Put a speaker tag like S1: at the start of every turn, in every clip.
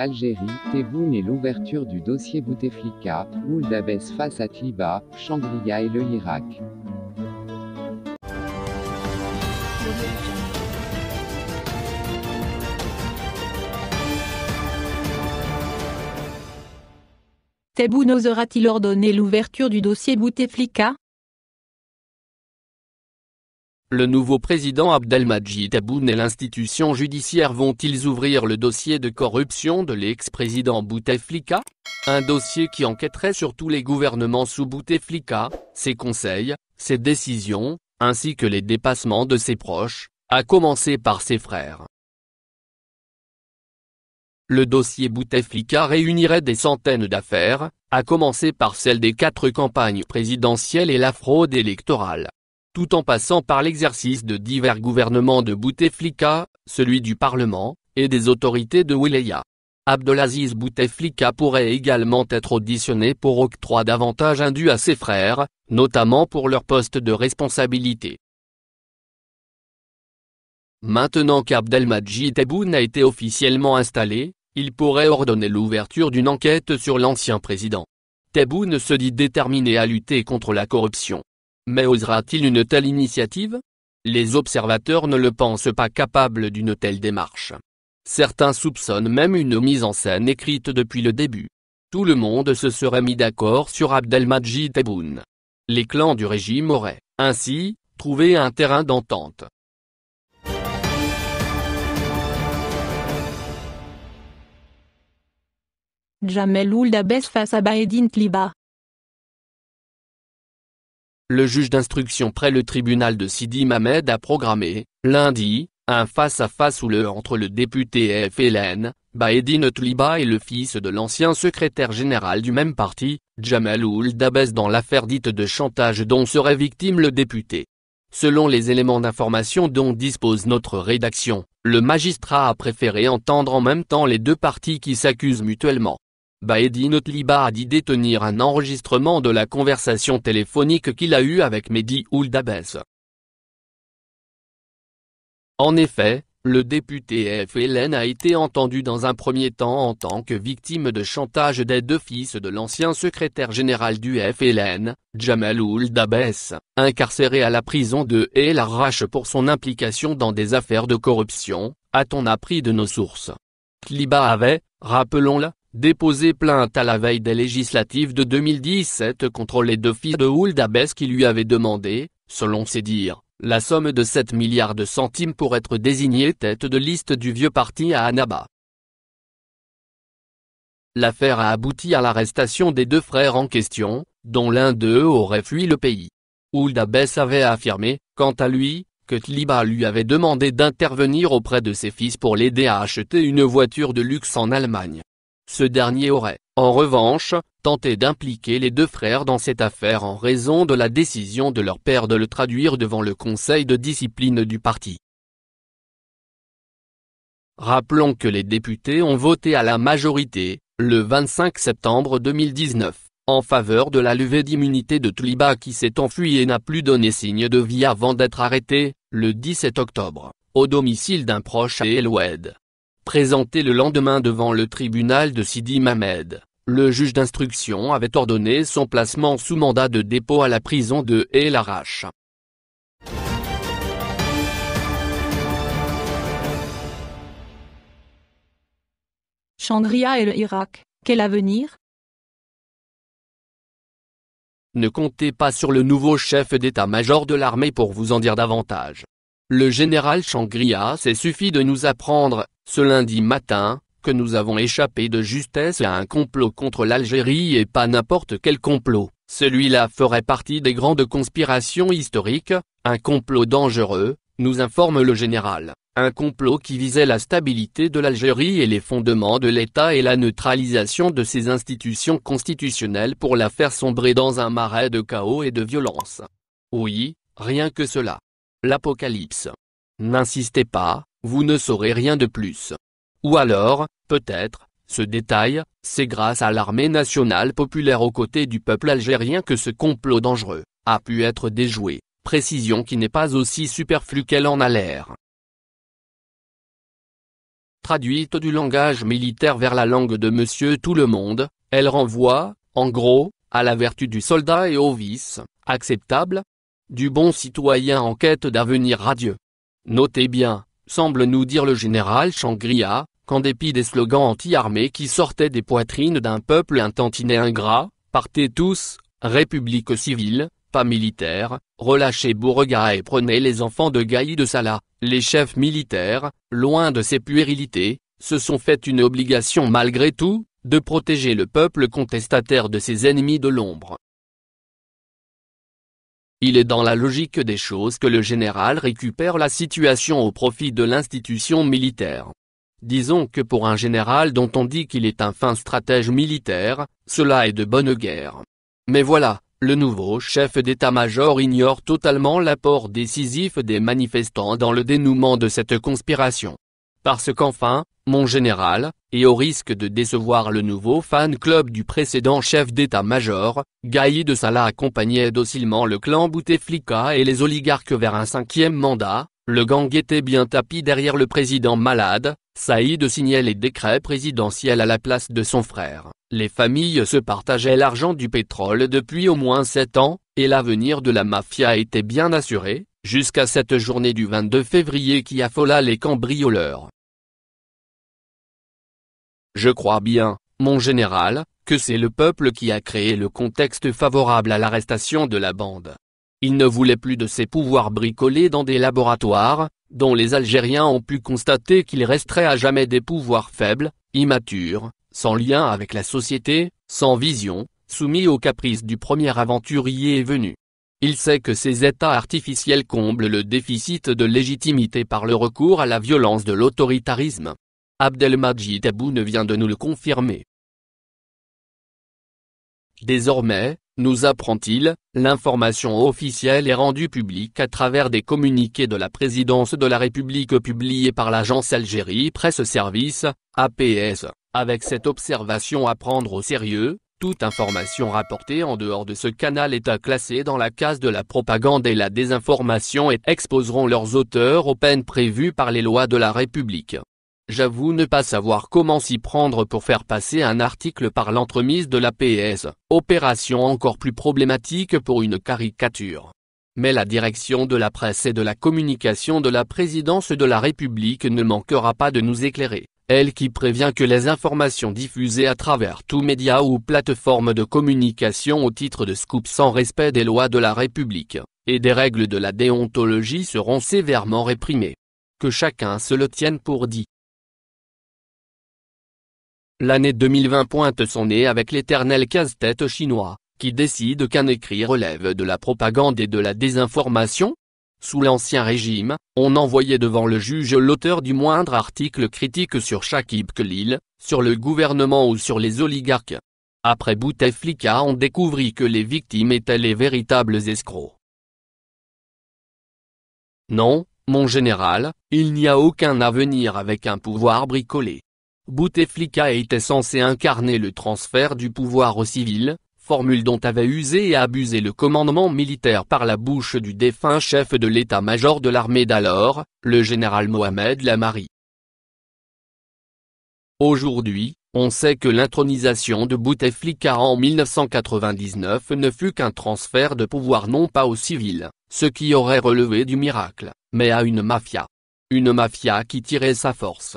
S1: Algérie, Tebboune et l'ouverture du dossier Bouteflika, Ould Abbès face à Tliba, shangri et le Irak. Tebboune osera-t-il ordonner l'ouverture du dossier Bouteflika le nouveau président Abdelmajid Aboune et l'institution judiciaire vont-ils ouvrir le dossier de corruption de l'ex-président Bouteflika Un dossier qui enquêterait sur tous les gouvernements sous Bouteflika, ses conseils, ses décisions, ainsi que les dépassements de ses proches, à commencer par ses frères. Le dossier Bouteflika réunirait des centaines d'affaires, à commencer par celle des quatre campagnes présidentielles et la fraude électorale tout en passant par l'exercice de divers gouvernements de Bouteflika, celui du Parlement, et des autorités de Wilaya. Abdelaziz Bouteflika pourrait également être auditionné pour octroi d'avantages indus à ses frères, notamment pour leur poste de responsabilité. Maintenant qu'Abdelmajid Tebboune a été officiellement installé, il pourrait ordonner l'ouverture d'une enquête sur l'ancien président. Tebboune se dit déterminé à lutter contre la corruption. Mais osera-t-il une telle initiative Les observateurs ne le pensent pas capable d'une telle démarche. Certains soupçonnent même une mise en scène écrite depuis le début. Tout le monde se serait mis d'accord sur Abdelmajid Tebboune. Les clans du régime auraient, ainsi, trouvé un terrain d'entente. Jamel face à Tliba le juge d'instruction près le tribunal de Sidi Mamed a programmé, lundi, un face-à-face ou le entre le député FLN, Baedine Tliba et le fils de l'ancien secrétaire général du même parti, Jamal Dabez, dans l'affaire dite de chantage dont serait victime le député. Selon les éléments d'information dont dispose notre rédaction, le magistrat a préféré entendre en même temps les deux parties qui s'accusent mutuellement. Baedine Liba a dit détenir un enregistrement de la conversation téléphonique qu'il a eue avec Mehdi Ouldabès. En effet, le député FLN a été entendu dans un premier temps en tant que victime de chantage des deux fils de l'ancien secrétaire général du FLN, Jamal Ouldabès, incarcéré à la prison de El Arrache pour son implication dans des affaires de corruption, a-t-on appris de nos sources. Tliba avait, rappelons-le, déposé plainte à la veille des législatives de 2017 contre les deux fils de Huldabes qui lui avaient demandé, selon ses dires, la somme de 7 milliards de centimes pour être désigné tête de liste du vieux parti à Annaba. L'affaire a abouti à l'arrestation des deux frères en question, dont l'un d'eux aurait fui le pays. Huldabes avait affirmé, quant à lui, que Tliba lui avait demandé d'intervenir auprès de ses fils pour l'aider à acheter une voiture de luxe en Allemagne. Ce dernier aurait, en revanche, tenté d'impliquer les deux frères dans cette affaire en raison de la décision de leur père de le traduire devant le conseil de discipline du parti. Rappelons que les députés ont voté à la majorité, le 25 septembre 2019, en faveur de la levée d'immunité de Tliba qui s'est enfui et n'a plus donné signe de vie avant d'être arrêté, le 17 octobre, au domicile d'un proche à El Présenté le lendemain devant le tribunal de Sidi Mamed, le juge d'instruction avait ordonné son placement sous mandat de dépôt à la prison de El Arash. Chandria et le Irak, quel avenir Ne comptez pas sur le nouveau chef d'état-major de l'armée pour vous en dire davantage. Le général Chandria, c'est suffi de nous apprendre, ce lundi matin, que nous avons échappé de justesse à un complot contre l'Algérie et pas n'importe quel complot. Celui-là ferait partie des grandes conspirations historiques, un complot dangereux, nous informe le général. Un complot qui visait la stabilité de l'Algérie et les fondements de l'État et la neutralisation de ses institutions constitutionnelles pour la faire sombrer dans un marais de chaos et de violence. Oui, rien que cela. L'Apocalypse. N'insistez pas, vous ne saurez rien de plus. Ou alors, peut-être, ce détail, c'est grâce à l'armée nationale populaire aux côtés du peuple algérien que ce complot dangereux a pu être déjoué, précision qui n'est pas aussi superflue qu'elle en a l'air. Traduite du langage militaire vers la langue de Monsieur Tout le Monde, elle renvoie, en gros, à la vertu du soldat et au vice, acceptable, du bon citoyen en quête d'avenir radieux. Notez bien, semble nous dire le général Changria, qu'en dépit des slogans anti-armée qui sortaient des poitrines d'un peuple intentiné ingrat, partez tous, république civile, pas militaire, relâchez Bourga et prenez les enfants de Gaï de Salah, les chefs militaires, loin de ces puérilités, se sont fait une obligation malgré tout, de protéger le peuple contestataire de ses ennemis de l'ombre, il est dans la logique des choses que le général récupère la situation au profit de l'institution militaire. Disons que pour un général dont on dit qu'il est un fin stratège militaire, cela est de bonne guerre. Mais voilà, le nouveau chef d'état-major ignore totalement l'apport décisif des manifestants dans le dénouement de cette conspiration. Parce qu'enfin, mon général, et au risque de décevoir le nouveau fan club du précédent chef d'état-major, Gaïd de Salah accompagnait docilement le clan Bouteflika et les oligarques vers un cinquième mandat, le gang était bien tapis derrière le président malade, Saïd signait les décrets présidentiels à la place de son frère. Les familles se partageaient l'argent du pétrole depuis au moins sept ans, et l'avenir de la mafia était bien assuré, jusqu'à cette journée du 22 février qui affola les cambrioleurs. Je crois bien, mon général, que c'est le peuple qui a créé le contexte favorable à l'arrestation de la bande. Il ne voulait plus de ses pouvoirs bricolés dans des laboratoires, dont les Algériens ont pu constater qu'il resterait à jamais des pouvoirs faibles, immatures, sans lien avec la société, sans vision, soumis aux caprices du premier aventurier venu. Il sait que ces états artificiels comblent le déficit de légitimité par le recours à la violence de l'autoritarisme. Abdelmajid ne vient de nous le confirmer. Désormais, nous apprend-il, l'information officielle est rendue publique à travers des communiqués de la présidence de la République publiés par l'agence Algérie Presse Service, APS, avec cette observation à prendre au sérieux, toute information rapportée en dehors de ce canal est à classer dans la case de la propagande et la désinformation et exposeront leurs auteurs aux peines prévues par les lois de la République. J'avoue ne pas savoir comment s'y prendre pour faire passer un article par l'entremise de la PS, opération encore plus problématique pour une caricature. Mais la direction de la presse et de la communication de la présidence de la République ne manquera pas de nous éclairer, elle qui prévient que les informations diffusées à travers tout média ou plateforme de communication au titre de scoop sans respect des lois de la République, et des règles de la déontologie seront sévèrement réprimées. Que chacun se le tienne pour dit. L'année 2020 pointe son nez avec l'éternel casse-tête chinois, qui décide qu'un écrit relève de la propagande et de la désinformation. Sous l'Ancien Régime, on envoyait devant le juge l'auteur du moindre article critique sur Shakib Khalil, sur le gouvernement ou sur les oligarques. Après Bouteflika on découvrit que les victimes étaient les véritables escrocs. Non, mon général, il n'y a aucun avenir avec un pouvoir bricolé. Bouteflika était censé incarner le transfert du pouvoir au civil, formule dont avait usé et abusé le commandement militaire par la bouche du défunt chef de l'état-major de l'armée d'alors, le général Mohamed Lamari. Aujourd'hui, on sait que l'intronisation de Bouteflika en 1999 ne fut qu'un transfert de pouvoir non pas au civil, ce qui aurait relevé du miracle, mais à une mafia. Une mafia qui tirait sa force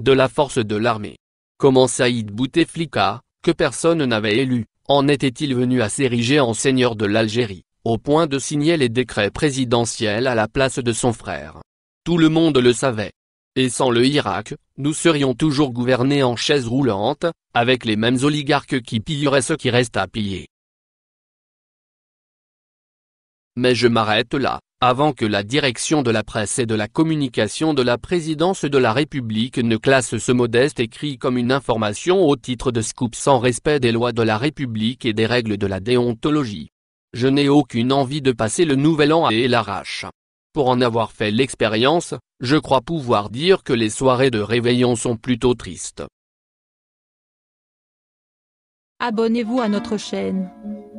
S1: de la force de l'armée. Comment Saïd Bouteflika, que personne n'avait élu, en était-il venu à s'ériger en seigneur de l'Algérie, au point de signer les décrets présidentiels à la place de son frère Tout le monde le savait. Et sans le Irak, nous serions toujours gouvernés en chaise roulante, avec les mêmes oligarques qui pilleraient ce qui reste à piller. Mais je m'arrête là avant que la direction de la presse et de la communication de la présidence de la République ne classe ce modeste écrit comme une information au titre de scoop sans respect des lois de la République et des règles de la déontologie. Je n'ai aucune envie de passer le nouvel an à et l'arrache. Pour en avoir fait l'expérience, je crois pouvoir dire que les soirées de réveillon sont plutôt tristes. Abonnez-vous à notre chaîne.